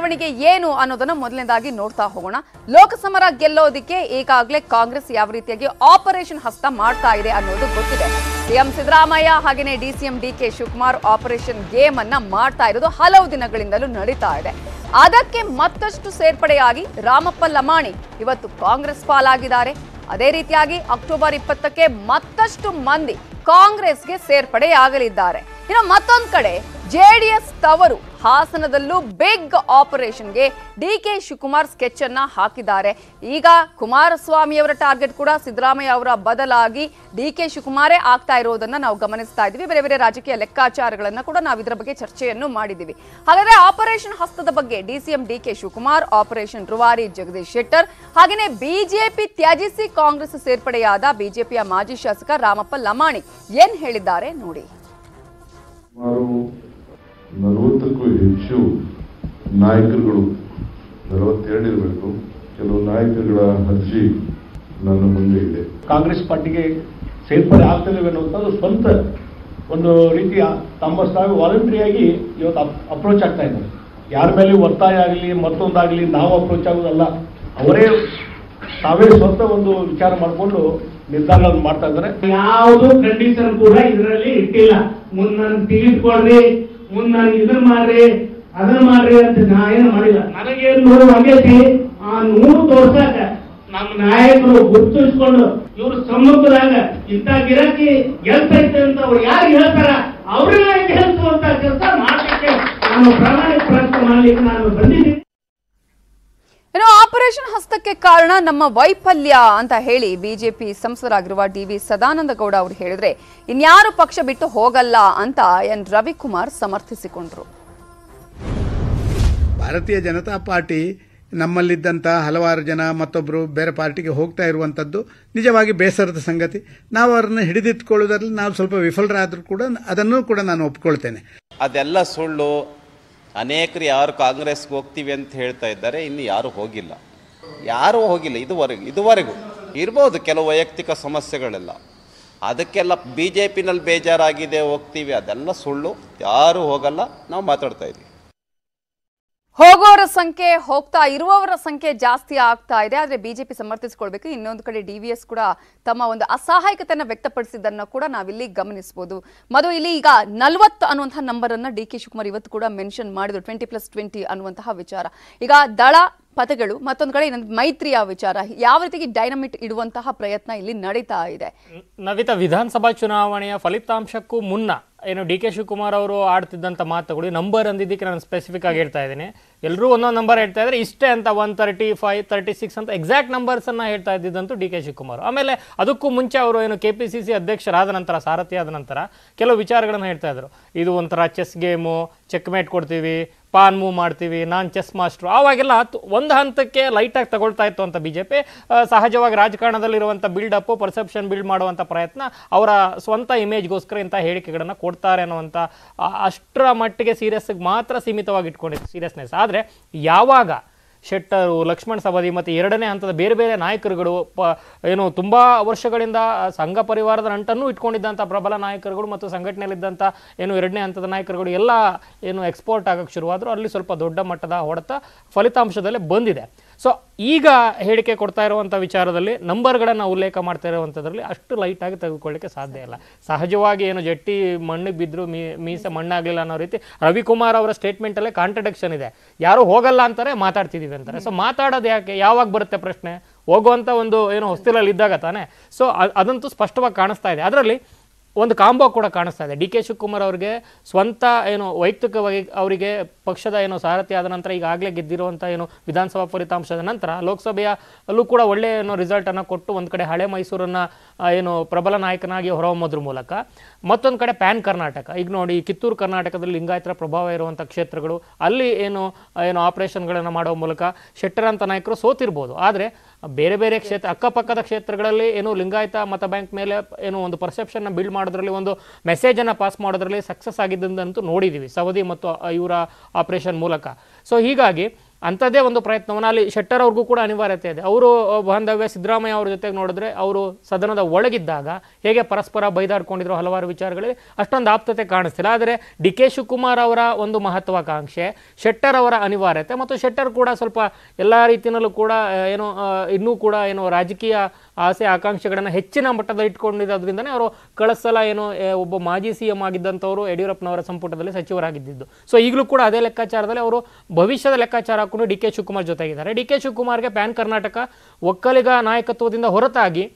ಬೆಳವಣಿಗೆ ಏನು ಅನ್ನೋದನ್ನ ಮೊದಲನೇದಾಗಿ ನೋಡ್ತಾ ಹೋಗೋಣ ಲೋಕಸಮರ ಗೆಲ್ಲೋದಿಕ್ಕೆ ಈಗಾಗಲೇ ಕಾಂಗ್ರೆಸ್ ಯಾವ ರೀತಿಯಾಗಿ ಆಪರೇಷನ್ ಹಸ್ತ ಮಾಡ್ತಾ ಇದೆ ಅನ್ನೋದು ಗೊತ್ತಿದೆ ಸಿಎಂ ಸಿದ್ದರಾಮಯ್ಯ ಎಂ DCM K Shivakumar operation game ಅನ್ನ ಮಾಡ್ತಾ ಇರೋದು ಹಲವು ದಿನಗಳಿಂದಲೂ ನಡೀತಾ ಇದೆ ಅದಕ್ಕೆ ಮತ್ತಷ್ಟು ಸೇರ್ಪಡೆಯಾಗಿ ರಾಮಪ್ಪ ಲಮಾಣಿ ಇವತ್ತು ಕಾಂಗ್ರೆಸ್ ಪಾಲಾಗಿದ್ದಾರೆ ಅದೇ ರೀತಿಯಾಗಿ ಅಕ್ಟೋಬರ್ ಇಪ್ಪತ್ತಕ್ಕೆ ಮತ್ತಷ್ಟು ಮಂದಿ ಕಾಂಗ್ರೆಸ್ಗೆ ಸೇರ್ಪಡೆಯಾಗಲಿದ್ದಾರೆ ಇನ್ನು ಮತ್ತೊಂದು ಕಡೆ ಜೆಡಿಎಸ್ ತವರು ಹಾಸನದಲ್ಲೂ ಬಿಗ್ ಆಪರೇಷನ್ಗೆ ಡಿ ಕೆ ಶಿವಕುಮಾರ್ ಸ್ಕೆಚ್ ಅನ್ನ ಹಾಕಿದ್ದಾರೆ ಈಗ ಕುಮಾರಸ್ವಾಮಿಯವರ ಟಾರ್ಗೆಟ್ ಕೂಡ ಸಿದ್ದರಾಮಯ್ಯ ಅವರ ಬದಲಾಗಿ ಡಿ ಕೆ ಶಿವಕುಮಾರೇ ಆಗ್ತಾ ಇರೋದನ್ನ ನಾವು ಗಮನಿಸ್ತಾ ಇದ್ದೀವಿ ಬೇರೆ ಬೇರೆ ರಾಜಕೀಯ ಲೆಕ್ಕಾಚಾರಗಳನ್ನ ಕೂಡ ನಾವು ಇದರ ಬಗ್ಗೆ ಚರ್ಚೆಯನ್ನು ಮಾಡಿದ್ದೀವಿ ಹಾಗಾದ್ರೆ ಆಪರೇಷನ್ ಹಸ್ತದ ಬಗ್ಗೆ DCM D K Shivakumar operation ರುವಾರಿ ಜಗದೀಶ್ ಶೆಟ್ಟರ್ ಹಾಗೆಯೇ ಬಿಜೆಪಿ ತ್ಯಾಜಿಸಿ ಕಾಂಗ್ರೆಸ್ ಸೇರ್ಪಡೆಯಾದ ಬಿಜೆಪಿಯ ಮಾಜಿ ಶಾಸಕ ರಾಮಪ್ಪ ಲಮಾಣಿ ಏನ್ ಹೇಳಿದ್ದಾರೆ ನೋಡಿ ಐವತ್ತಕ್ಕೂ ಹೆಚ್ಚು ನಾಯಕರುಗಳು ನಲವತ್ತೆರಡು ಇರಬೇಕು ಕೆಲವು ನಾಯಕರುಗಳ ಅರ್ಜಿ ನನ್ನ ಮುಂದೆ ಇದೆ ಕಾಂಗ್ರೆಸ್ ಪಾರ್ಟಿಗೆ ಸೇರ್ಪಡೆ ಅನ್ನುವಂಥದ್ದು ಸ್ವಂತ ಒಂದು ರೀತಿಯ ತಮ್ಮ ತಾವು ವಾಲಂಟ್ರಿಯಾಗಿ ಇವತ್ತು ಅಪ್ರೋಚ್ ಆಗ್ತಾ ಇದ್ದಾರೆ ಯಾರ ಮೇಲೆ ಒತ್ತಾಯ ಆಗಲಿ ಮತ್ತೊಂದಾಗಲಿ ನಾವು ಅಪ್ರೋಚ್ ಆಗೋದಲ್ಲ ಅವರೇ ತಾವೇ ಸ್ವಂತ ಒಂದು ವಿಚಾರ ಮಾಡಿಕೊಂಡು ನಿರ್ಧಾರ ಮಾಡ್ತಾ ಇದ್ದಾರೆ ಯಾವುದು ಕಂಡೀಷನ್ ಕೂಡ ಇದರಲ್ಲಿ ಇಟ್ಟಿಲ್ಲ ಮುನ್ನ ತಿಳಿದುಕೊಳ್ಳ್ರಿ ಮುಂದ ಇದನ್ನ ಮಾಡ್ರಿ ಅದನ್ನ ಮಾಡ್ರಿ ಅಂತ ನಾ ಏನು ಮಾಡಿಲ್ಲ ನನಗೆ ನೋಡು ಆಗೈತಿ ಆ ನೂರು ತೋರ್ಸಾಕ ನಮ್ಮ ನಾಯಕರು ಗುರ್ತಿಸ್ಕೊಂಡು ಇವ್ರ ಸಮ್ಮುಖದಾಗ ಇಂತ ಗಿರಾಕಿ ಗೆಲ್ತೈತೆ ಅಂತ ಅವ್ರು ಯಾರು ಹೇಳ್ತಾರ ಅವ್ರನ್ನ ಗೆಲ್ಸುವಂತ ಕೆಲಸ ಮಾಡ್ಲಿಕ್ಕೆ ನಾನು ಪ್ರಮಾಣಿಕ ಪ್ರಯತ್ನ ಮಾಡ್ಲಿಕ್ಕೆ ನಾನು ಬಂದಿದ್ದೀನಿ ಆಪರೇಷನ್ ಹಸ್ತಕ್ಕೆ ಕಾರಣ ನಮ್ಮ ವೈಫಲ್ಯ ಅಂತ ಹೇಳಿ ಬಿಜೆಪಿ ಸಂಸದರಾಗಿರುವ ಡಿ ವಿ ಸದಾನಂದ ಗೌಡ ಅವರು ಹೇಳಿದ್ರೆ ಇನ್ಯಾರು ಪಕ್ಷ ಬಿಟ್ಟು ಹೋಗಲ್ಲ ಅಂತ ಎನ್ ರವಿಕುಮಾರ್ ಸಮರ್ಥಿಸಿಕೊಂಡ್ರು ಭಾರತೀಯ ಜನತಾ ಪಾರ್ಟಿ ನಮ್ಮಲ್ಲಿದ್ದಂಥ ಹಲವಾರು ಜನ ಮತ್ತೊಬ್ಬರು ಬೇರೆ ಪಾರ್ಟಿಗೆ ಹೋಗ್ತಾ ಇರುವಂಥದ್ದು ನಿಜವಾಗಿ ಬೇಸರದ ಸಂಗತಿ ನಾವು ಅವರನ್ನು ಹಿಡಿದಿಟ್ಕೊಳ್ಳೋದ್ರಲ್ಲಿ ನಾವು ಸ್ವಲ್ಪ ವಿಫಲರಾದರೂ ಕೂಡ ಅದನ್ನು ಕೂಡ ನಾನು ಒಪ್ಕೊಳ್ತೇನೆ ಅದೆಲ್ಲ ಸುಳ್ಳು ಅನೇಕರು ಯಾರು ಕಾಂಗ್ರೆಸ್ಗೆ ಹೋಗ್ತೀವಿ ಅಂತ ಹೇಳ್ತಾ ಇದ್ದಾರೆ ಇನ್ನು ಯಾರು ಹೋಗಿಲ್ಲ ಯಾರೂ ಹೋಗಿಲ್ಲ ಇದುವರೆಗೂ ಇದುವರೆಗೂ ಇರ್ಬೋದು ಕೆಲವು ವೈಯಕ್ತಿಕ ಸಮಸ್ಯೆಗಳೆಲ್ಲ ಅದಕ್ಕೆಲ್ಲ ಬಿ ಜೆ ಪಿನಲ್ಲಿ ಬೇಜಾರಾಗಿದೆ ಹೋಗ್ತೀವಿ ಅದೆಲ್ಲ ಸುಳ್ಳು ಯಾರೂ ಹೋಗಲ್ಲ ನಾವು ಮಾತಾಡ್ತಾ ಇದ್ವಿ ಹೋಗೋರ ಸಂಖ್ಯೆ ಹೋಗ್ತಾ ಇರುವವರ ಸಂಖ್ಯೆ ಜಾಸ್ತಿ ಆಗ್ತಾ ಇದೆ ಆದರೆ ಬಿಜೆಪಿ ಸಮರ್ಥಿಸಿಕೊಳ್ಬೇಕು ಇನ್ನೊಂದು ಕಡೆ ಡಿ ವಿ ಎಸ್ ಕೂಡ ತಮ್ಮ ಒಂದು ಅಸಹಾಯಕತೆಯನ್ನು ವ್ಯಕ್ತಪಡಿಸಿದ್ದನ್ನು ಕೂಡ ನಾವಿಲ್ಲಿ ಗಮನಿಸಬಹುದು ಮಧು ಇಲ್ಲಿ ಈಗ ನಲವತ್ತು ಅನ್ನುವಂತಹ ನಂಬರ್ ಅನ್ನ ಡಿ ಕೆ ಶಿವಕುಮಾರ್ ಇವತ್ತು ಕೂಡ ಮೆನ್ಷನ್ ಮಾಡಿದ್ರು ಟ್ವೆಂಟಿ ಪ್ಲಸ್ ಟ್ವೆಂಟಿ ಅನ್ನುವಂತಹ ವಿಚಾರ ಈಗ ದಳ ಪದಗಳು ಮತ್ತೊಂದು ಕಡೆ ಮೈತ್ರಿಯ ವಿಚಾರ ಯಾವ ರೀತಿ ಡೈನಮಿಟ್ ಇಡುವಂತಹ ಪ್ರಯತ್ನ ಇಲ್ಲಿ ನಡೀತಾ ಇದೆ ನವಿತಾ ವಿಧಾನಸಭಾ ಚುನಾವಣೆಯ ಫಲಿತಾಂಶಕ್ಕೂ ಮುನ್ನ ಏನು ಡಿ ಕೆ ಶಿವಕುಮಾರ್ ಅವರು ಆಡ್ತಿದ್ದಂಥ ಮಾತುಗಳು ನಂಬರ್ ಅಂದಿದ್ದಕ್ಕೆ ನಾನು ಸ್ಪೆಸಿಫಿಕ್ ಆಗಿ ಹೇಳ್ತಾ ಇದ್ದೀನಿ ಎಲ್ಲರೂ ಒಂದೊಂದು ನಂಬರ್ ಹೇಳ್ತಾ ಇದ್ದಾರೆ ಇಷ್ಟೇ ಅಂತ one thirty five thirty six ಅಂತ ಎಕ್ಸಾಕ್ಟ್ ನಂಬರ್ಸನ್ನು ಹೇಳ್ತಾ ಇದ್ದಿದ್ದಂತೂ ಡಿ ಕೆ ಶಿವಕುಮಾರ್ ಆಮೇಲೆ ಅದಕ್ಕೂ ಮುಂಚೆ ಅವರು ಏನು ಕೆ ಪಿ ಸಿ ಸಿ ಅಧ್ಯಕ್ಷರಾದ ನಂತರ ಸಾರಥಿ ಆದ ನಂತರ ಕೆಲವು ವಿಚಾರಗಳನ್ನು ಹೇಳ್ತಾ ಇದ್ದರು ಇದು ಒಂಥರ ಚೆಸ್ ಗೇಮು ಚೆಕ್ ಮೇಟ್ ಕೊಡ್ತೀವಿ ಪಾನ್ ಮೂವ್ ಮಾಡ್ತೀವಿ ನಾನು ಚೆಸ್ ಮಾಸ್ಟ್ರು ಆವಾಗೆಲ್ಲ ಒಂದು ಹಂತಕ್ಕೆ ಲೈಟಾಗಿ ತಗೊಳ್ತಾ ಇತ್ತು ಅಂತ ಬಿ ಜೆ ಪಿ ಸಹಜವಾಗಿ ರಾಜಕಾರಣದಲ್ಲಿರುವಂಥ ಬಿಲ್ಡಪ್ಪು ಪರ್ಸೆಪ್ಷನ್ ಬಿಲ್ಡ್ ಮಾಡುವಂಥ ಪ್ರಯತ್ನ ಅವರ ಸ್ವಂತ ಇಮೇಜ್ಗೋಸ್ಕರ ಇಂಥ ಹೇಳಿಕೆಗಳನ್ನು ಕೊಡ್ತಾರೆ ಅನ್ನುವಂಥ ಅಷ್ಟರ ಮಟ್ಟಿಗೆ ಸೀರಿಯಸ್ಗೆ ಮಾತ್ರ ಸೀಮಿತವಾಗಿ ಇಟ್ಕೊಂಡಿತ್ತು ಸೀರಿಯಸ್ನೆಸ್ ಆದರೆ ಆದರೆ ಯಾವಾಗ ಶೆಟ್ಟರು ಲಕ್ಷ್ಮಣ್ ಸವದಿ ಮತ್ತು ಎರಡನೇ ಹಂತದ ಬೇರೆ ಬೇರೆ ನಾಯಕರುಗಳು ಪ ಏನು ತುಂಬ ವರ್ಷಗಳಿಂದ ಸಂಘ ಪರಿವಾರದ ನಂಟನ್ನು ಇಟ್ಕೊಂಡಿದ್ದಂಥ ಪ್ರಬಲ ನಾಯಕರುಗಳು ಮತ್ತು ಸಂಘಟನೆಯಲ್ಲಿದ್ದಂಥ ಏನು ಎರಡನೇ ಹಂತದ ನಾಯಕರುಗಳು ಎಲ್ಲ ಏನು ಎಕ್ಸ್ಪೋರ್ಟ್ ಆಗೋಕ್ಕೆ ಶುರುವಾದರೂ ಅಲ್ಲಿ ಸ್ವಲ್ಪ ದೊಡ್ಡ ಮಟ್ಟದ ಹೊಡೆತ ಫಲಿತಾಂಶದಲ್ಲೇ ಬಂದಿದೆ ಸೊ ಈಗ ಹೇಳಿಕೆ ಕೊಡ್ತಾ ಇರುವಂಥ ವಿಚಾರದಲ್ಲಿ ನಂಬರ್ಗಳನ್ನು ಉಲ್ಲೇಖ ಮಾಡ್ತಾ ಇರುವಂಥದ್ರಲ್ಲಿ ಅಷ್ಟು ಲೈಟಾಗಿ ತೆಗೆದುಕೊಳ್ಳಿಕ್ಕೆ ಸಾಧ್ಯ ಇಲ್ಲ ಸಹಜವಾಗಿ ಏನು ಜಟ್ಟಿ ಮಣ್ಣಿಗೆ ಬಿದ್ದರೂ ಮೀ ಮೀಸೆ ಮಣ್ಣಾಗಲಿಲ್ಲ ಅನ್ನೋ ರೀತಿ ರವಿಕುಮಾರ್ ಅವರ ಸ್ಟೇಟ್ಮೆಂಟಲ್ಲೇ ಕಾಂಟ್ರಡಿಕ್ಷನ್ ಇದೆ ಯಾರೂ ಹೋಗಲ್ಲ ಅಂತಾರೆ ಮಾತಾಡ್ತಿದ್ದೀವಿ ಮಾಡ್ತಿದ್ದೀವಿ ಅಂತಾರೆ ಸೊ ಮಾತಾಡೋದು ಯಾಕೆ ಯಾವಾಗ ಬರುತ್ತೆ ಪ್ರಶ್ನೆ ಹೋಗುವಂಥ ಒಂದು ಏನೋ ಹೊಸ್ತಿಲಲ್ಲಿ ಇದ್ದಾಗ ತಾನೆ ಸೊ ಅದಂತೂ ಸ್ಪಷ್ಟವಾಗಿ ಕಾಣಿಸ್ತಾ ಇದೆ ಅದರಲ್ಲಿ ಒಂದು ಕಾಂಬೋ ಕೂಡ ಕಾಣಿಸ್ತಾ ಇದೆ ಡಿ ಕೆ ಶಿವಕುಮಾರ್ ಅವರಿಗೆ ಸ್ವಂತ ಏನು ವೈಯಕ್ತಿಕವಾಗಿ ಅವರಿಗೆ ಪಕ್ಷದ ಏನು ಸಾರಥಿ ಆದ ನಂತರ ಈಗಾಗಲೇ ಗೆದ್ದಿರುವಂಥ ಏನು ವಿಧಾನಸಭಾ ಫಲಿತಾಂಶದ ನಂತರ ಲೋಕಸಭೆಯ ಅಲ್ಲೂ ಕೂಡ ಒಳ್ಳೆಯ ಏನು ರಿಸಲ್ಟನ್ನು ಕೊಟ್ಟು ಒಂದು ಕಡೆ ಹಳೆ ಮೈಸೂರನ್ನು ಏನು ಪ್ರಬಲ ನಾಯಕನಾಗಿ ಹೊರಹೊಮ್ಮೋದ್ರ ಮೂಲಕ ಮತ್ತೊಂದು ಕಡೆ ಪ್ಯಾನ್ ಕರ್ನಾಟಕ ಈಗ ನೋಡಿ ಕಿತ್ತೂರು ಕರ್ನಾಟಕದಲ್ಲಿ ಲಿಂಗಾಯತರ ಪ್ರಭಾವ ಇರುವಂಥ ಕ್ಷೇತ್ರಗಳು ಅಲ್ಲಿ ಏನು ಏನು ಆಪರೇಷನ್ಗಳನ್ನು ಮಾಡುವ ಮೂಲಕ ಅಂತ ನಾಯಕರು ಸೋತಿರ್ಬೋದು ಆದರೆ ಬೇರೆ ಬೇರೆ ಕ್ಷೇತ್ರ ಅಕ್ಕಪಕ್ಕದ ಕ್ಷೇತ್ರಗಳಲ್ಲಿ ಏನು ಲಿಂಗಾಯತ ಮತ ಬ್ಯಾಂಕ್ ಮೇಲೆ ಏನು ಒಂದು ಪರ್ಸೆಪ್ಷನ್ನ ಬಿಲ್ಡ್ ಮಾಡೋದ್ರಲ್ಲಿ ಒಂದು ಮೆಸೇಜನ್ನು ಪಾಸ್ ಮಾಡೋದ್ರಲ್ಲಿ ಸಕ್ಸಸ್ ಆಗಿದ್ದಂತೂ ನೋಡಿದ್ದೀವಿ ಸವದಿ ಮತ್ತು ಇವರ ಆಪರೇಷನ್ ಮೂಲಕ ಸೊ ಹೀಗಾಗಿ ಅಂಥದ್ದೇ ಒಂದು ಪ್ರಯತ್ನವನ್ನು ಅಲ್ಲಿ ಶೆಟ್ಟರ್ ಅವ್ರಿಗೂ ಕೂಡ ಅನಿವಾರ್ಯತೆ ಇದೆ ಅವರು ಬಾಂಧವ್ಯ ಸಿದ್ದರಾಮಯ್ಯ ಅವ್ರ ಜೊತೆಗೆ ನೋಡಿದ್ರೆ ಅವರು ಸದನದ ಒಳಗಿದ್ದಾಗ ಹೇಗೆ ಪರಸ್ಪರ ಬೈದಾಡ್ಕೊಂಡಿದ್ರು ಹಲವಾರು ವಿಚಾರಗಳಲ್ಲಿ ಅಷ್ಟೊಂದು ಆಪ್ತತೆ ಕಾಣಿಸ್ತಿಲ್ಲ ಆದರೆ ಡಿ ಕೆ ಶಿವಕುಮಾರ್ ಅವರ ಒಂದು ಮಹತ್ವಾಕಾಂಕ್ಷೆ ಶೆಟ್ಟರ್ ಅವರ ಅನಿವಾರ್ಯತೆ ಮತ್ತು ಶೆಟ್ಟರ್ ಕೂಡ ಸ್ವಲ್ಪ ಎಲ್ಲ ರೀತಿಯಲ್ಲೂ ಕೂಡ ಏನು ಇನ್ನೂ ಕೂಡ ಏನು ರಾಜಕೀಯ ಆಸೆ ಆಕಾಂಕ್ಷೆಗಳನ್ನು ಹೆಚ್ಚಿನ ಮಟ್ಟದಲ್ಲಿ ಇಟ್ಕೊಂಡಿದ್ದರಿಂದನೇ ಅವರು ಕಳಸಲ ಏನು ಒಬ್ಬ ಮಾಜಿ ಸಿ ಎಂ ಆಗಿದ್ದಂಥವರು ಯಡಿಯೂರಪ್ಪನವರ ಸಂಪುಟದಲ್ಲಿ ಸಚಿವರಾಗಿದ್ದು ಸೊ ಈಗಲೂ ಕೂಡ ಅದೇ ಲೆಕ್ಕಾಚಾರದಲ್ಲಿ ಅವರು ಭವಿಷ್ಯದ ಲೆಕ್ಕಾಚಾರ ಹಾಕೊಂಡು ಡಿ ಕೆ ಶಿವಕುಮಾರ್ ಜೊತೆಗಿದ್ದಾರೆ ಡಿ ಕೆ ಶಿವಕುಮಾರ್ಗೆ ಪ್ಯಾನ್ ಕರ್ನಾಟಕ ಒಕ್ಕಲಿಗ ನಾಯಕತ್ವದಿಂದ ಹೊರತಾಗಿ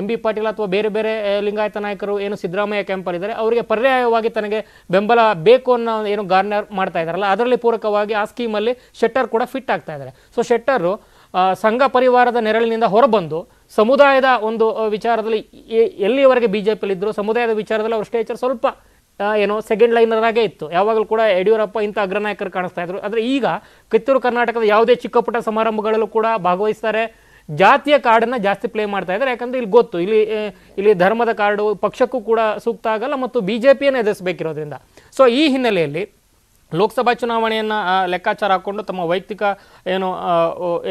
ಎಂ ಬಿ ಪಾಟೀಲ್ ಅಥವಾ ಬೇರೆ ಬೇರೆ ಲಿಂಗಾಯತ ನಾಯಕರು ಏನು ಸಿದ್ದರಾಮಯ್ಯ ಕ್ಯಾಂಪಲ್ಲಿದ್ದಾರೆ ಅವರಿಗೆ ಪರ್ಯಾಯವಾಗಿ ತನಗೆ ಬೆಂಬಲ ಬೇಕು ಅನ್ನೋ ಏನು ಗಾರ್ನರ್ ಮಾಡ್ತಾ ಇದ್ದಾರಲ್ಲ ಅದರಲ್ಲಿ ಪೂರಕವಾಗಿ ಆ ಸ್ಕೀಮಲ್ಲಿ ಶೆಟ್ಟರ್ ಕೂಡ ಫಿಟ್ ಆಗ್ತಾ ಇದ್ದಾರೆ ಸೊ ಶೆಟ್ಟರು ಸಂಘ ಪರಿವಾರದ ನೆರಳಿನಿಂದ ಹೊರಬಂದು ಸಮುದಾಯದ ಒಂದು ವಿಚಾರದಲ್ಲಿ ಎಲ್ಲಿಯವರೆಗೆ ಬಿ ಜೆ ಇದ್ದರೂ ಸಮುದಾಯದ ವಿಚಾರದಲ್ಲಿ ಅವ್ರ ಸ್ಟೇಚರ್ ಸ್ವಲ್ಪ ಏನೋ ಸೆಕೆಂಡ್ ಲೈನರ್ ಆಗೇ ಇತ್ತು ಯಾವಾಗಲೂ ಕೂಡ ಯಡಿಯೂರಪ್ಪ ಇಂಥ ಅಗ್ರನಾಯಕರು ಕಾಣಿಸ್ತಾ ಇದ್ರು ಆದರೆ ಈಗ ಕಿತ್ತೂರು ಕರ್ನಾಟಕದ ಯಾವುದೇ ಚಿಕ್ಕಪುಟ್ಟ ಸಮಾರಂಭಗಳಲ್ಲೂ ಕೂಡ ಭಾಗವಹಿಸ್ತಾರೆ ಜಾತಿಯ ಕಾರ್ಡನ್ನು ಜಾಸ್ತಿ ಪ್ಲೇ ಮಾಡ್ತಾ ಇದ್ದಾರೆ ಯಾಕಂದರೆ ಇಲ್ಲಿ ಗೊತ್ತು ಇಲ್ಲಿ ಇಲ್ಲಿ ಧರ್ಮದ ಕಾರ್ಡು ಪಕ್ಷಕ್ಕೂ ಕೂಡ ಸೂಕ್ತ ಆಗಲ್ಲ ಮತ್ತು ಬಿ ಜೆ ಪಿಯನ್ನು ಎದುರಿಸಬೇಕಿರೋದ್ರಿಂದ ಸೊ ಈ ಹಿನ್ನೆಲೆಯಲ್ಲಿ ಲೋಕಸಭಾ ಚುನಾವಣೆಯನ್ನು ಲೆಕ್ಕಾಚಾರ ಹಾಕ್ಕೊಂಡು ತಮ್ಮ ವೈಯಕ್ತಿಕ ಏನು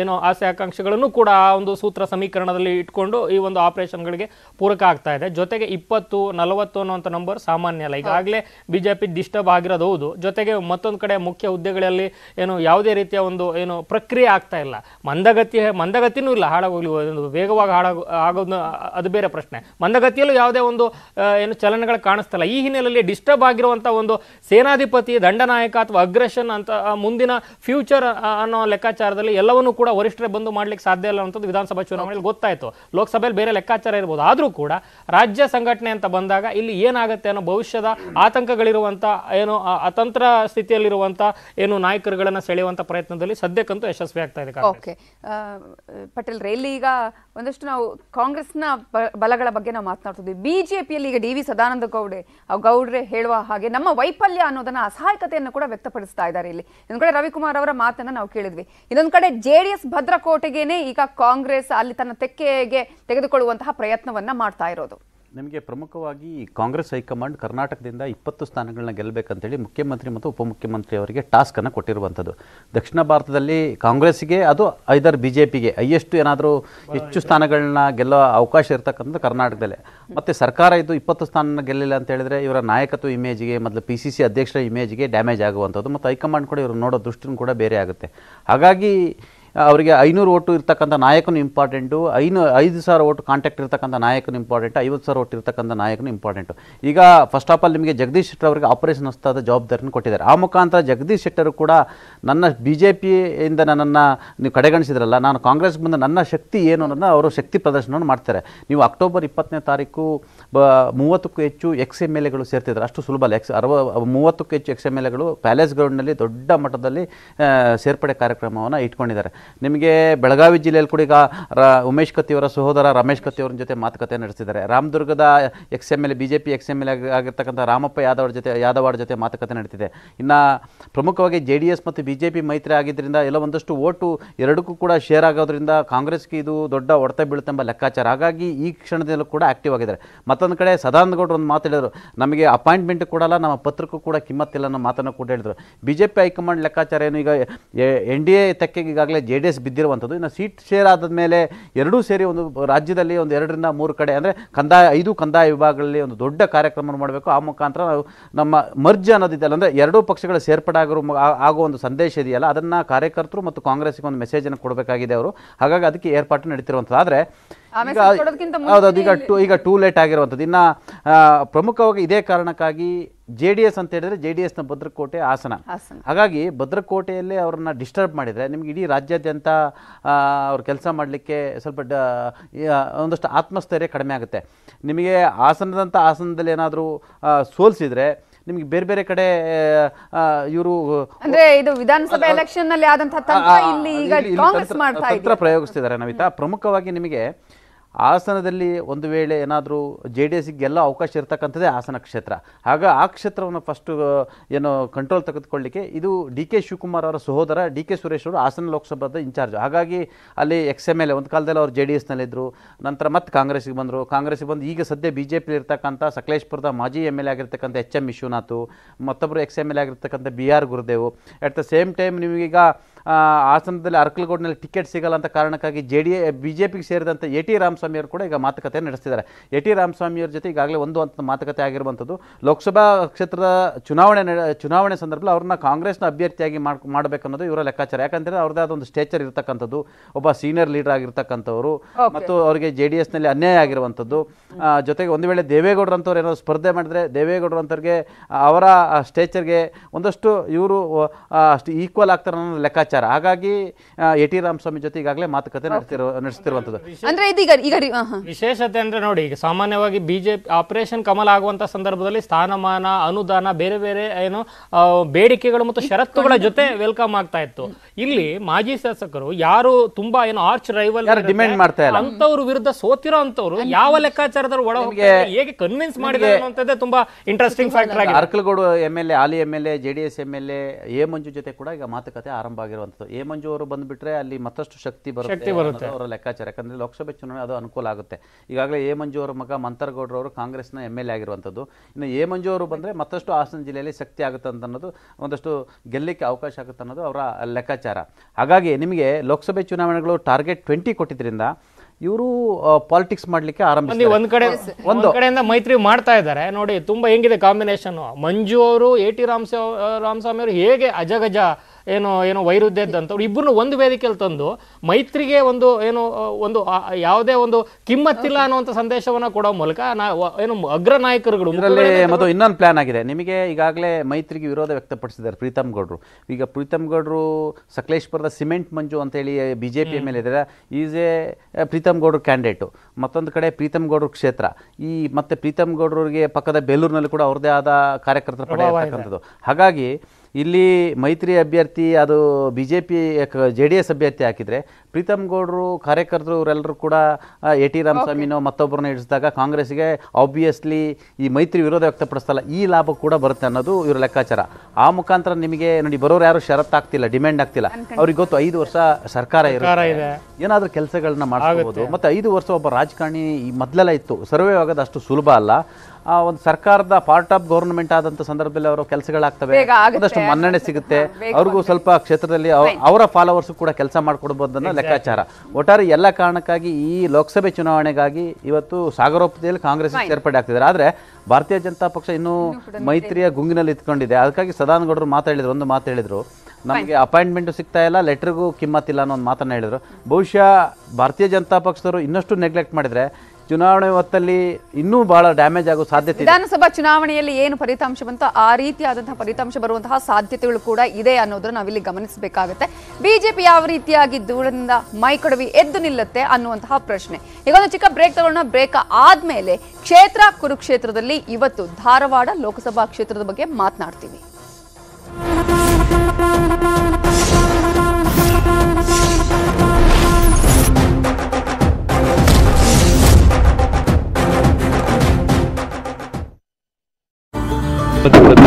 ಏನು ಆಸೆ ಆಕಾಂಕ್ಷೆಗಳನ್ನು ಕೂಡ ಆ ಒಂದು ಸೂತ್ರ ಸಮೀಕರಣದಲ್ಲಿ ಇಟ್ಕೊಂಡು ಈ ಒಂದು ಆಪರೇಷನ್ಗಳಿಗೆ ಪೂರಕ ಆಗ್ತಾ ಇದೆ ಜೊತೆಗೆ ಇಪ್ಪತ್ತು ನಲವತ್ತು ಅನ್ನೋಂಥ ನಂಬರ್ ಸಾಮಾನ್ಯ ಅಲ್ಲ ಈಗಾಗಲೇ ಬಿ ಜೆ ಪಿ ಡಿಸ್ಟರ್ಬ್ ಆಗಿರೋದು ಹೌದು ಜೊತೆಗೆ ಮತ್ತೊಂದು ಕಡೆ ಮುಖ್ಯ ಹುದ್ದೆಗಳಲ್ಲಿ ಏನು ಯಾವುದೇ ರೀತಿಯ ಒಂದು ಏನು ಪ್ರಕ್ರಿಯೆ ಆಗ್ತಾ ಇಲ್ಲ ಮಂದಗತಿ ಮಂದಗತಿನೂ ಇಲ್ಲ ಹಾಳಾಗೋಗ್ಲಿ ವೇಗವಾಗಿ ಹಾಳಾಗೋ ಆಗೋದು ಅದು ಬೇರೆ ಪ್ರಶ್ನೆ ಮಂದಗತಿಯಲ್ಲೂ ಯಾವುದೇ ಒಂದು ಏನು ಚಲನೆಗಳು ಕಾಣಿಸ್ತಲ್ಲ ಈ ಹಿನ್ನೆಲೆಯಲ್ಲಿ ಡಿಸ್ಟರ್ಬ್ ಆಗಿರುವಂಥ ಒಂದು ಸೇನಾಧಿಪತಿ ದಂಡನಾಯ ನಿರ್ಣಾಯಕ ಅಥವಾ ಅಗ್ರೆಷನ್ ಅಂತ ಮುಂದಿನ ಫ್ಯೂಚರ್ ಅನ್ನೋ ಲೆಕ್ಕಾಚಾರದಲ್ಲಿ ಎಲ್ಲವನ್ನೂ ಕೂಡ ವರಿಷ್ಠರೇ ಬಂದು ಮಾಡ್ಲಿಕ್ಕೆ ಸಾಧ್ಯ ಇಲ್ಲ ಅಂತದ್ದು ವಿಧಾನಸಭಾ ಚುನಾವಣೆಯಲ್ಲಿ ಗೊತ್ತಾಯಿತು ಲೋಕಸಭೆಯಲ್ಲಿ ಬೇರೆ ಲೆಕ್ಕಾಚಾರ ಇರ್ಬೋದು ಆದರೂ ಕೂಡ ರಾಜ್ಯ ಸಂಘಟನೆ ಅಂತ ಬಂದಾಗ ಇಲ್ಲಿ ಏನಾಗುತ್ತೆ ಅನ್ನೋ ಭವಿಷ್ಯದ ಆತಂಕಗಳಿರುವಂಥ ಏನು ಅತಂತ್ರ ಸ್ಥಿತಿಯಲ್ಲಿರುವಂಥ ಏನು ನಾಯಕರುಗಳನ್ನು ಸೆಳೆಯುವಂತ ಪ್ರಯತ್ನದಲ್ಲಿ ಸದ್ಯಕ್ಕಂತೂ ಯಶಸ್ವಿ ಆಗ್ತಾ ಇದೆ ಓಕೆ ಪಟೇಲ್ ರೈಲಿ ಈಗ ಒಂದಷ್ಟು ನಾವು ಕಾಂಗ್ರೆಸ್ನ ಬಲಗಳ ಬಗ್ಗೆ ನಾವು ಮಾತನಾಡ್ತಿದ್ವಿ ಬಿಜೆಪಿಯಲ್ಲಿ ಈಗ ಡಿ ವಿ ಸದಾನಂದ ಗೌಡೆ ಗೌಡ್ರೆ ಹೇಳುವ ಹಾಗೆ ನಮ್ಮ ವೈಫಲ್ಯ ಅನ್ನೋದನ್ನ ಅಸಹಾಯಕತೆಯನ್ನು ಕೂಡ ವ್ಯಕ್ತಪಡಿಸ್ತಾ ಇದ್ದಾರೆ ಇಲ್ಲಿ ಇನ್ನೊಂದ್ ಕಡೆ ರವಿಕುಮಾರ್ ಅವರ ಮಾತನ್ನ ನಾವು ಕೇಳಿದ್ವಿ ಇನ್ನೊಂದ್ ಕಡೆ ಜೆಡಿಎಸ್ ಭದ್ರಕೋಟೆಗೇನೆ ಈಗ ಕಾಂಗ್ರೆಸ್ ಅಲ್ಲಿ ತನ್ನ ತೆಕ್ಕೆಗೆ ತೆಗೆದುಕೊಳ್ಳುವಂತಹ ಪ್ರಯತ್ನವನ್ನ ಮಾಡ್ತಾ ಇರೋದು ನಿಮಗೆ ಪ್ರಮುಖವಾಗಿ ಕಾಂಗ್ರೆಸ್ ಹೈಕಮಾಂಡ್ ಕರ್ನಾಟಕದಿಂದ ಇಪ್ಪತ್ತು ಸ್ಥಾನಗಳನ್ನ ಗೆಲ್ಲಬೇಕಂತೇಳಿ ಮುಖ್ಯಮಂತ್ರಿ ಮತ್ತು ಉಪಮುಖ್ಯಮಂತ್ರಿ ಅವರಿಗೆ ಟಾಸ್ಕನ್ನು ಕೊಟ್ಟಿರುವಂಥದ್ದು ದಕ್ಷಿಣ ಭಾರತದಲ್ಲಿ ಕಾಂಗ್ರೆಸ್ಗೆ ಅದು ಐದರ್ ಬಿ ಜೆ ಪಿಗೆ ಹೈಯೆಸ್ಟ್ ಏನಾದರೂ ಹೆಚ್ಚು ಸ್ಥಾನಗಳನ್ನ ಗೆಲ್ಲೋ ಅವಕಾಶ ಇರ್ತಕ್ಕಂಥದ್ದು ಕರ್ನಾಟಕದಲ್ಲೇ ಮತ್ತು ಸರ್ಕಾರ ಇದು ಇಪ್ಪತ್ತು ಸ್ಥಾನ ಗೆಲ್ಲಿಲ್ಲ ಅಂತ ಹೇಳಿದ್ರೆ ಇವರ ನಾಯಕತ್ವ ಇಮೇಜ್ಗೆ ಮೊದಲು ಪಿ ಸಿ ಸಿ ಅಧ್ಯಕ್ಷರ ಇಮೇಜ್ಗೆ ಡ್ಯಾಮೇಜ್ ಆಗುವಂಥದ್ದು ಮತ್ತು ಹೈಕಮಾಂಡ್ ಕೂಡ ಇವರು ನೋಡೋ ದೃಷ್ಟಿನೂ ಕೂಡ ಬೇರೆ ಆಗುತ್ತೆ ಹಾಗಾಗಿ ಅವರಿಗೆ ಐನೂರು ಓಟು ಇರ್ತಕ್ಕಂಥ ನಾಯಕನು ಇಂಪಾರ್ಟೆಂಟು ಐನು ಐದು ಸಾವಿರ ಓಟು ಕಾಂಟ್ಯಾಕ್ಟ್ ಇರ್ತಕ್ಕಂಥ ನಾಯಕನು ಇಂಪಾರ್ಟೆಂಟ್ ಐವತ್ತು ಸಾವಿರ ಓಟ್ ಇರ್ತಕ್ಕಂಥ ನಾಯಕನು ಇಂಪಾರ್ಟೆಂಟು ಈಗ ಫಸ್ಟ್ ಆಫ್ ಆಲ್ ನಿಮಗೆ ಜಗದೀಶ್ ಶೆಟ್ಟರ್ ಅವರಿಗೆ ಆಪರೇಷನ್ ಹಸ್ತಾದ ಜವಾಬ್ದಾರಿಯನ್ನು ಕೊಟ್ಟಿದ್ದಾರೆ ಆ ಮುಖಾಂತರ ಜಗದೀಶ್ ಶೆಟ್ಟರು ಕೂಡ ನನ್ನ ಬಿ ಜೆ ಪಿಯಿಂದ ನನ್ನನ್ನು ನೀವು ಕಡೆಗಣಿಸಿದ್ರಲ್ಲ ನಾನು ಕಾಂಗ್ರೆಸ್ ಮುಂದೆ ನನ್ನ ಶಕ್ತಿ ಏನು ಅನ್ನೋದನ್ನ ಅವರು ಶಕ್ತಿ ಪ್ರದರ್ಶನವನ್ನು ಮಾಡ್ತಾರೆ ನೀವು ಅಕ್ಟೋಬರ್ ಇಪ್ಪತ್ತನೇ ತಾರೀಕು ಬ ಮೂವತ್ತಕ್ಕೂ ಹೆಚ್ಚು ಎಕ್ಸ್ ಎಮ್ ಎಲ್ ಎಗಳು ಸೇರ್ತಿದ್ದಾರೆ ಅಷ್ಟು ಸುಲಭ ಎಕ್ಸ್ ಅರವ ಮೂವತ್ತಕ್ಕೂ ಹೆಚ್ಚು ಎಕ್ಸ್ ಎಮ್ ಎಲ್ ಎಗಳು ಪ್ಯಾಲೇಸ್ ಗ್ರೌಂಡ್ನಲ್ಲಿ ದೊಡ್ಡ ಮಟ್ಟದಲ್ಲಿ ಸೇರ್ಪಡೆ ಕಾರ್ಯಕ್ರಮವನ್ನು ಇಟ್ಕೊಂಡಿದ್ದಾರೆ ನಿಮಗೆ ಬೆಳಗಾವಿ ಜಿಲ್ಲೆಯಲ್ಲಿ ಕೂಡ ಈಗ ರ ಉಮೇಶ್ ಕತ್ತಿಯವರ ಸಹೋದರ ರಮೇಶ್ ಕತ್ತಿಯವರ ಜೊತೆ ಮಾತುಕತೆ ನಡೆಸಿದ್ದಾರೆ ರಾಮದುರ್ಗದ ex M L B J P ex M L ಆಗಿರ್ತಕ್ಕಂಥ ರಾಮಪ್ಪ ಯಾದವ್ರ ಜೊತೆ ಅವರ ಜೊತೆ ಮಾತುಕತೆ ನಡೆದಿದೆ ಇನ್ನು ಪ್ರಮುಖವಾಗಿ ಜೆ ಡಿ ಎಸ್ ಮತ್ತು ಬಿ ಜೆ ಪಿ ಮೈತ್ರಿ ಆಗಿದ್ದರಿಂದ ಎಲ್ಲ ಒಂದಷ್ಟು ಓಟು ಎರಡಕ್ಕೂ ಕೂಡ ಶೇರ್ ಆಗೋದ್ರಿಂದ ಕಾಂಗ್ರೆಸ್ಗೆ ಇದು ದೊಡ್ಡ ಹೊಡೆತ ಬೀಳುತ್ತೆಂಬ ಲೆಕ್ಕಾಚಾರ ಹಾಗಾಗಿ ಈ ಕ್ಷಣದಲ್ಲೂ ಕೂಡ ಆ್ಯಕ್ಟಿವ್ ಆಗಿದ್ದಾರೆ ಮತ್ತೊಂದು ಕಡೆ ಸದಾನಂದ ಗೌಡರು ಒಂದು ಮಾತು ಹೇಳಿದರು ನಮಗೆ ಅಪಾಯಿಂಟ್ಮೆಂಟ್ ಕೊಡಲ್ಲ ನಮ್ಮ ಪತ್ರಕ್ಕೂ ಕೂಡ ಕಿಮ್ಮತ್ತಿಲ್ಲ ಅನ್ನೋ ಮಾತನ್ನು ಕೂಡ ಹೇಳಿದರು ಬಿ ಜೆ ಪಿ ಹೈಕಮಾಂಡ್ ಲೆಕ್ಕಾಚಾರ ಏನು ಈಗ ಎನ್ ಡಿ ಎ ತೆಕ್ಕೆಗೆ ಈಗಾಗಲೇ ಜೆ ಜೆ ಡಿ ಎಸ್ ಬಿದ್ದಿರುವಂಥದ್ದು ಇನ್ನು ಸೀಟ್ ಶೇರ್ ಆದ ಮೇಲೆ ಎರಡೂ ಸೇರಿ ಒಂದು ರಾಜ್ಯದಲ್ಲಿ ಒಂದು ಎರಡರಿಂದ ಮೂರು ಕಡೆ ಅಂದರೆ ಕಂದಾಯ ಐದು ಕಂದಾಯ ವಿಭಾಗಗಳಲ್ಲಿ ಒಂದು ದೊಡ್ಡ ಕಾರ್ಯಕ್ರಮವನ್ನು ಮಾಡಬೇಕು ಆ ಮುಖಾಂತರ ನಾವು ನಮ್ಮ ಮರ್ಜ್ ಅನ್ನೋದಿದೆಯಲ್ಲ ಅಂದರೆ ಎರಡೂ ಪಕ್ಷಗಳ ಸೇರ್ಪಡಾಗಿರೋ ಆಗೋ ಒಂದು ಸಂದೇಶ ಇದೆಯಲ್ಲ ಅದನ್ನು ಕಾರ್ಯಕರ್ತರು ಮತ್ತು ಕಾಂಗ್ರೆಸ್ಗೆ ಒಂದು ಮೆಸೇಜನ್ನು ಕೊಡಬೇಕಾಗಿದೆ ಅವರು ಹಾಗಾಗಿ ಅದಕ್ಕೆ ಏರ್ಪಾಟು ನಡೀತಿರುವಂಥದ್ದು ಆದರೆ ಈಗ ಈಗ ಟೂ ಈಗ ಟೂ ಲೇಟ್ ಆಗಿರುವಂಥದ್ದು ಇನ್ನು ಪ್ರಮುಖವಾಗಿ ಇದೇ ಕಾರಣಕ್ಕಾಗಿ ಜೆ ಡಿ ಎಸ್ ಅಂತ ಹೇಳಿದ್ರೆ ಜೆ ಡಿ ಎಸ್ನ ಭದ್ರಕೋಟೆ ಆಸನ ಹಾಗಾಗಿ ಭದ್ರಕೋಟೆಯಲ್ಲೇ ಅವ್ರನ್ನ ಡಿಸ್ಟರ್ಬ್ ಮಾಡಿದರೆ ನಿಮ್ಗೆ ಇಡೀ ರಾಜ್ಯಾದ್ಯಂತ ಅವ್ರ ಕೆಲಸ ಮಾಡಲಿಕ್ಕೆ ಸ್ವಲ್ಪ ಒಂದಷ್ಟು ಆತ್ಮಸ್ಥೈರ್ಯ ಕಡಿಮೆ ಆಗುತ್ತೆ ನಿಮಗೆ ಹಾಸನದಂಥ ಆಸನದಲ್ಲಿ ಏನಾದರೂ ಸೋಲ್ಸಿದ್ರೆ ನಿಮಗೆ ಬೇರೆ ಬೇರೆ ಕಡೆ ಇವರು ಅಂದ್ರೆ ಇದು ವಿಧಾನಸಭೆ ಎಲೆಕ್ಷನ್ ನಲ್ಲಿ ಆದಂತಹ ಪ್ರಯೋಗಿಸ್ತಿದ್ದಾರೆ ನವಿತಾ ಪ್ರಮುಖವಾಗಿ ನಿಮಗೆ ಹಾಸನದಲ್ಲಿ ಒಂದು ವೇಳೆ ಏನಾದರೂ ಜೆ ಡಿ ಎಸ್ಗೆ ಅವಕಾಶ ಇರತಕ್ಕಂಥದ್ದೇ ಹಾಸನ ಕ್ಷೇತ್ರ ಆಗ ಆ ಕ್ಷೇತ್ರವನ್ನು ಫಸ್ಟು ಏನು ಕಂಟ್ರೋಲ್ ತೆಗೆದುಕೊಳ್ಳಿಕ್ಕೆ ಇದು ಡಿ ಕೆ ಶಿವಕುಮಾರ್ ಅವರ ಸಹೋದರ ಡಿ ಕೆ ಸುರೇಶ್ ಅವರು ಹಾಸನ ಲೋಕಸಭಾದ ಇನ್ಚಾರ್ಜ್ ಹಾಗಾಗಿ ಅಲ್ಲಿ ಎಕ್ಸ್ ಎಮ್ ಎಲ್ ಎ ಒಂದು ಕಾಲದಲ್ಲಿ ಅವರು ಜೆ ಡಿ ಎಸ್ನಲ್ಲಿದ್ದರು ನಂತರ ಮತ್ತೆ ಕಾಂಗ್ರೆಸ್ಗೆ ಬಂದರು ಕಾಂಗ್ರೆಸ್ಗೆ ಬಂದು ಈಗ ಸದ್ಯ ಬಿ ಜೆ ಪಿಲಿ ಇರ್ತಕ್ಕಂಥ ಸಕಲೇಶ್ಪುರದ ಮಾಜಿ ಎಮ್ ಎಲ್ ಎ ಆಗಿರ್ತಕ್ಕಂಥ ಎಚ್ ಎಂ ವಿಶ್ವನಾಥ್ ಮತ್ತೊಬ್ಬರು ಎಕ್ಸ್ ಎಮ್ ಎಲ್ ಎ ಆಗಿರ್ತಕ್ಕಂಥ B R Gurudev at the same time ನಿಮಗೀಗ ಹಾಸನದಲ್ಲಿ ಅರ್ಕಲ್ಗೋಡ್ನಲ್ಲಿ ಟಿಕೆಟ್ ಸಿಗಲ್ಲ ಅಂತ ಕಾರಣಕ್ಕಾಗಿ ಜೆ ಡಿ ಬಿ ಜೆ ಪಿಗೆ ಸೇರಿದಂಥ ಎ ಟಿ ರಾಮಸ್ವಾಮಿಯವರು ಕೂಡ ಈಗ ಮಾತುಕತೆ ನಡೆಸ್ತಿದ್ದಾರೆ ಎ ಟಿ ರಾಮಸ್ವಾಮಿಯವ್ರ ಜೊತೆ ಈಗಾಗಲೇ ಒಂದು ಅಂತ ಮಾತುಕತೆ ಆಗಿರುವಂಥದ್ದು ಲೋಕಸಭಾ ಕ್ಷೇತ್ರದ ಚುನಾವಣೆ ಚುನಾವಣೆ ಸಂದರ್ಭದಲ್ಲಿ ಅವ್ರನ್ನ ಕಾಂಗ್ರೆಸ್ನ ಅಭ್ಯರ್ಥಿಯಾಗಿ ಮಾಡಬೇಕನ್ನೋದು ಇವರ ಲೆಕ್ಕಾಚಾರ ಯಾಕಂದರೆ ಅವ್ರದ್ದೇ ಒಂದು ಸ್ಟೇಚರ್ ಇರತಕ್ಕಂಥದ್ದು ಒಬ್ಬ ಸೀನಿಯರ್ ಲೀಡರ್ ಆಗಿರ್ತಕ್ಕಂಥವ್ರು ಮತ್ತು ಅವರಿಗೆ ಜೆ ಡಿ ಎಸ್ನಲ್ಲಿ ಅನ್ಯಾಯ ಆಗಿರುವಂಥದ್ದು ಜೊತೆಗೆ ಒಂದು ವೇಳೆ ದೇವೇಗೌಡರಂಥವ್ರು ಏನಾದ್ರು ಸ್ಪರ್ಧೆ ಮಾಡಿದ್ರೆ ದೇವೇಗೌಡರಂಥವ್ರಿಗೆ ಅವರ ಸ್ಟೇಚರ್ಗೆ ಒಂದಷ್ಟು ಇವರು ಅಷ್ಟು ಈಕ್ವಲ್ ಆಗ್ತಾರೆ ಅನ್ನೋ ಲೆಕ್ಕಾಚಾರ ವಿಚಾರ ಹಾಗಾಗಿ ಟಿ ರಾಮಸ್ವಾಮಿ ಜೊತೆ ಈಗಾಗಲೇ ಮಾತುಕತೆ ನಡೆಸ್ತಿರೋ ನಡೆಸ್ತಿರುವಂಥದ್ದು ಅಂದ್ರೆ ಇದೀಗ ಈಗ ವಿಶೇಷತೆ ಅಂದ್ರೆ ನೋಡಿ ಈಗ ಸಾಮಾನ್ಯವಾಗಿ ಬಿಜೆಪಿ ಆಪರೇಷನ್ ಕಮಲ ಆಗುವಂತಹ ಸಂದರ್ಭದಲ್ಲಿ ಸ್ಥಾನಮಾನ ಅನುದಾನ ಬೇರೆ ಬೇರೆ ಏನು ಬೇಡಿಕೆಗಳು ಮತ್ತು ಷರತ್ತುಗಳ ಜೊತೆ ವೆಲ್ಕಮ್ ಆಗ್ತಾ ಇತ್ತು ಇಲ್ಲಿ ಮಾಜಿ ಶಾಸಕರು ಯಾರು ತುಂಬಾ ಏನು ಆರ್ಚ್ ರೈವಲ್ ಡಿಮ್ಯಾಂಡ್ ಮಾಡ್ತಾ ಇಲ್ಲ ಅಂತವ್ರ ವಿರುದ್ಧ ಸೋತಿರೋ ಅಂತವ್ರು ಯಾವ ಲೆಕ್ಕಾಚಾರದಲ್ಲಿ ಒಳಗೆ ಹೇಗೆ ಕನ್ವಿನ್ಸ್ ಮಾಡಿದೆ ಅನ್ನುವಂಥದ್ದೇ ತುಂಬಾ ಇಂಟ್ರೆಸ್ಟಿಂಗ್ ಫ್ಯಾಕ್ಟರ್ ಆಗಿದೆ ಅರ್ಕಲ್ಗೋಡು ಎಮ್ ಎಲ್ ಎ ಹಾಲಿ M L A JDS M L A Manju ಜೊತೆ ಕೂಡ ಈಗ ಮಾತುಕತೆ ಆರಂಭ ಆಗಿರೋ ಇರುವಂಥದ್ದು ಎ ಮಂಜು ಅವರು ಬಂದುಬಿಟ್ರೆ ಅಲ್ಲಿ ಮತ್ತಷ್ಟು ಶಕ್ತಿ ಬರುತ್ತೆ ಅವರ ಲೆಕ್ಕಾಚಾರ ಯಾಕಂದರೆ ಲೋಕಸಭೆ ಚುನಾವಣೆ ಅದು ಅನುಕೂಲ ಆಗುತ್ತೆ ಈಗಾಗಲೇ ಎ ಮಂಜು ಅವರ ಮಗ ಅವರು ಕಾಂಗ್ರೆಸ್ನ ಎಮ್ ಎಲ್ ಎ ಆಗಿರುವಂಥದ್ದು ಇನ್ನು ಎ ಮಂಜು ಅವರು ಬಂದರೆ ಮತ್ತಷ್ಟು ಹಾಸನ ಜಿಲ್ಲೆಯಲ್ಲಿ ಶಕ್ತಿ ಆಗುತ್ತೆ ಅಂತ ಅನ್ನೋದು ಒಂದಷ್ಟು ಗೆಲ್ಲಕ್ಕೆ ಅವಕಾಶ ಆಗುತ್ತೆ ಅನ್ನೋದು ಅವರ ಲೆಕ್ಕಾಚಾರ ಹಾಗಾಗಿ ನಿಮಗೆ ಲೋಕಸಭೆ ಚುನಾವಣೆಗಳು ಟಾರ್ಗೆಟ್ ಟ್ವೆಂಟಿ ಕೊಟ್ಟಿದ್ದರಿಂದ ಇವರು ಪಾಲಿಟಿಕ್ಸ್ ಮಾಡ್ಲಿಕ್ಕೆ ಆರಂಭಿಸಿ ಒಂದು ಕಡೆ ಒಂದು ಕಡೆಯಿಂದ ಮೈತ್ರಿ ಮಾಡ್ತಾ ಇದ್ದಾರೆ ನೋಡಿ ತುಂಬಾ ಹೆಂಗಿದೆ ಕಾಂಬಿನೇಷನ್ ಮಂಜು ಅವರು ಎ ಟಿ ರಾಮಸ್ವಾಮಿ ಅವರು ಹೇಗೆ ಅಜಗಜ ಏನು ಏನು ವೈರುಧ್ಯದ್ದಂಥವ್ರು ಇಬ್ಬರನ್ನು ಒಂದು ವೇದಿಕೆಯಲ್ಲಿ ತಂದು ಮೈತ್ರಿಗೆ ಒಂದು ಏನು ಒಂದು ಯಾವುದೇ ಒಂದು ಕಿಮ್ಮತ್ತಿಲ್ಲ ಅನ್ನುವಂಥ ಸಂದೇಶವನ್ನು ಕೊಡೋ ಮೂಲಕ ನಾ ಏನು ಅಗ್ರ ನಾಯಕರುಗಳು ಮತ್ತು ಇನ್ನೊಂದು ಪ್ಲಾನ್ ಆಗಿದೆ ನಿಮಗೆ ಈಗಾಗಲೇ ಮೈತ್ರಿಗೆ ವಿರೋಧ ವ್ಯಕ್ತಪಡಿಸಿದ್ದಾರೆ ಪ್ರೀತಮ್ ಗೌಡ್ರು ಈಗ ಪ್ರೀತಮ್ ಗೌಡ್ರು ಸಕಲೇಶ್ಪುರದ ಸಿಮೆಂಟ್ ಮಂಜು ಅಂತೇಳಿ ಬಿ ಜೆ ಪಿ ಮೇಲೆ ಇದ್ದಾರೆ ಈಸ್ ಎ ಪ್ರೀತಮ್ ಗೌಡ್ರು ಕ್ಯಾಂಡಿಡೇಟು ಮತ್ತೊಂದು ಕಡೆ ಪ್ರೀತಮ್ ಗೌಡ್ರ ಕ್ಷೇತ್ರ ಈ ಮತ್ತೆ ಪ್ರೀತಮ್ ಗೌಡ್ರಿಗೆ ಪಕ್ಕದ ಬೇಲೂರಿನಲ್ಲಿ ಕೂಡ ಅವ್ರದೇ ಆದ ಕಾರ್ಯಕರ್ತರ ಪಡೆ ಹಾಗಾಗಿ ಇಲ್ಲಿ ಮೈತ್ರಿ ಅಭ್ಯರ್ಥಿ ಅದು B J P J D S ಅಭ್ಯರ್ಥಿ ಹಾಕಿದರೆ ಪ್ರೀತಮ್ ಗೌಡರು ಕಾರ್ಯಕರ್ತರು ಇವರೆಲ್ಲರೂ ಕೂಡ ಎ ಟಿ ರಾಮಸ್ವಾಮಿನೋ ಮತ್ತೊಬ್ಬರನ್ನ ಇಡಿಸಿದಾಗ ಕಾಂಗ್ರೆಸ್ಗೆ ಆಬ್ವಿಯಸ್ಲಿ ಈ ಮೈತ್ರಿ ವಿರೋಧ ವ್ಯಕ್ತಪಡಿಸ್ತಲ್ಲ ಈ ಲಾಭ ಕೂಡ ಬರುತ್ತೆ ಅನ್ನೋದು ಇವರ ಲೆಕ್ಕಾಚಾರ ಆ ಮುಖಾಂತರ ನಿಮಗೆ ನೋಡಿ ಬರೋರು ಯಾರು ಷರತ್ತು ಆಗ್ತಿಲ್ಲ ಡಿಮ್ಯಾಂಡ್ ಆಗ್ತಿಲ್ಲ ಅವ್ರಿಗೆ ಗೊತ್ತು ಐದು ವರ್ಷ ಸರ್ಕಾರ ಇರುತ್ತೆ ಏನಾದರೂ ಕೆಲಸಗಳನ್ನ ಮಾಡಬಹುದು ಮತ್ತೆ ಐದು ವರ್ಷ ಒಬ್ಬ ರಾಜಕಾರಣಿ ಈ ಮೊದಲೆಲ್ಲ ಇತ್ತು ಸರ್ವೇ ಆಗೋದು ಅಷ್ಟು ಸುಲಭ ಅಲ್ಲ ಆ ಒಂದು ಸರ್ಕಾರದ ಪಾರ್ಟ್ ಆಫ್ ಗೌರ್ಮೆಂಟ್ ಆದಂತ ಸಂದರ್ಭದಲ್ಲಿ ಅವರು ಕೆಲಸಗಳಾಗ್ತವೆ ಆದಷ್ಟು ಮನ್ನಣೆ ಸಿಗುತ್ತೆ ಅವ್ರಿಗೂ ಸ್ವಲ್ಪ ಕ್ಷೇತ್ರದಲ್ಲಿ ಅವರ ಫಾಲೋವರ್ಸ್ ಕೂಡ ಕೆಲಸ ಮಾಡಿಕೊಡ್ಬೋದನ್ನ ಲೆಕ್ಕಾಚಾರ ಒಟ್ಟಾರೆ ಎಲ್ಲ ಕಾರಣಕ್ಕಾಗಿ ಈ ಲೋಕಸಭೆ ಚುನಾವಣೆಗಾಗಿ ಇವತ್ತು ಸಾಗರೋಪದಲ್ಲಿ ಕಾಂಗ್ರೆಸ್ ಸೇರ್ಪಡೆ ಆಗ್ತಿದ್ದಾರೆ ಆದ್ರೆ ಭಾರತೀಯ ಜನತಾ ಪಕ್ಷ ಇನ್ನೂ ಮೈತ್ರಿಯ ಗುಂಗಿನಲ್ಲಿ ಇತ್ಕೊಂಡಿದೆ ಅದಕ್ಕಾಗಿ ಸದಾನಗೌಡರು ಮಾತಾಡಿದ್ರು ಒಂದು ಮಾತು ಹೇಳಿದ್ರು ನಮಗೆ ಅಪಾಯಿಂಟ್ಮೆಂಟ್ ಸಿಗ್ತಾ ಇಲ್ಲ ಲೆಟರ್ಗೂ ಕಿಮ್ಮತ್ತಿಲ್ಲ ಅನ್ನೋ ಒಂದು ಮಾತನ್ನ ಹೇಳಿದ್ರು ಬಹುಶಃ ಭಾರತೀಯ ಜನತಾ ಪಕ್ಷದವರು ಇನ್ನಷ್ಟು ನೆಗ್ಲೆಕ್ಟ್ ಮಾಡಿದ್ರೆ ಚುನಾವಣೆ ಹೊತ್ತಲ್ಲಿ ಇನ್ನೂ ಬಹಳ ಡ್ಯಾಮೇಜ್ ಆಗೋ ಸಾಧ್ಯತೆ ವಿಧಾನಸಭಾ ಚುನಾವಣೆಯಲ್ಲಿ ಏನು ಫಲಿತಾಂಶ ಬಂತು ಆ ರೀತಿಯಾದಂತಹ ಫಲಿತಾಂಶ ಬರುವಂತಹ ಸಾಧ್ಯತೆಗಳು ಕೂಡ ಇದೆ ಅನ್ನೋದನ್ನ ನಾವಿಲ್ಲಿ ಗಮನಿಸಬೇಕಾಗುತ್ತೆ ಬಿಜೆಪಿ ಯಾವ ರೀತಿಯಾಗಿ ದೂರದಿಂದ ಮೈಕೊಡವಿ ಎದ್ದು ನಿಲ್ಲುತ್ತೆ ಅನ್ನುವಂತಹ ಪ್ರಶ್ನೆ ಈಗೊಂದು ಚಿಕ್ಕ ಬ್ರೇಕ್ ತಗೊಳ್ಳೋಣ ಬ್ರೇಕ್ ಆದ್ಮೇಲೆ ಕ್ಷೇತ್ರ ಕುರುಕ್ಷೇತ್ರದಲ್ಲಿ ಇವತ್ತು ಧಾರವಾಡ ಲೋಕಸಭಾ ಕ್ಷೇತ್ರದ ಬಗ್ಗೆ ಮಾತನಾಡ್ತೀವಿ but, but